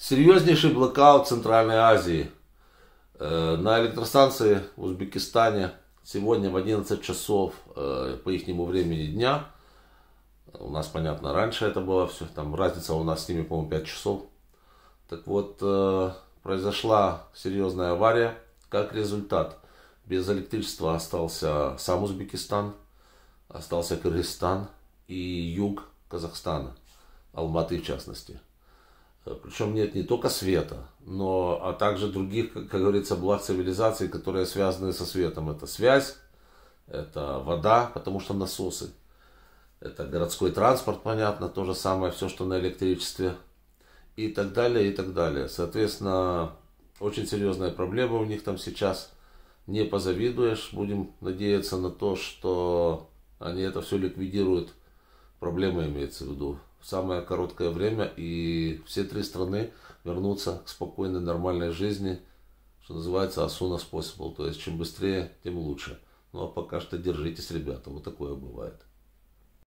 Серьезнейший блокаут Центральной Азии. Э, на электростанции в Узбекистане сегодня в 11 часов э, по ихнему времени дня. У нас, понятно, раньше это было все. Там разница у нас с ними, по-моему, 5 часов. Так вот, э, произошла серьезная авария. Как результат, без электричества остался сам Узбекистан, остался Кыргызстан и юг Казахстана, Алматы в частности. Э, Причем нет не только света, но, а также других, как, говорится, благ цивилизации, которые связаны со светом. Это связь, это вода, потому что насосы. Это городской транспорт, понятно, то же самое, все, что на электричестве. И так далее, и так далее. Соответственно, очень серьезная проблема у них там сейчас. Не позавидуешь. Будем надеяться на то, что они это все ликвидируют проблема имеется в виду. В самое короткое время и все три страны вернутся к спокойной, нормальной жизни, что называется, as soon as possible. То есть, чем быстрее, тем лучше. Ну, а пока что держитесь, ребята, вот такое бывает.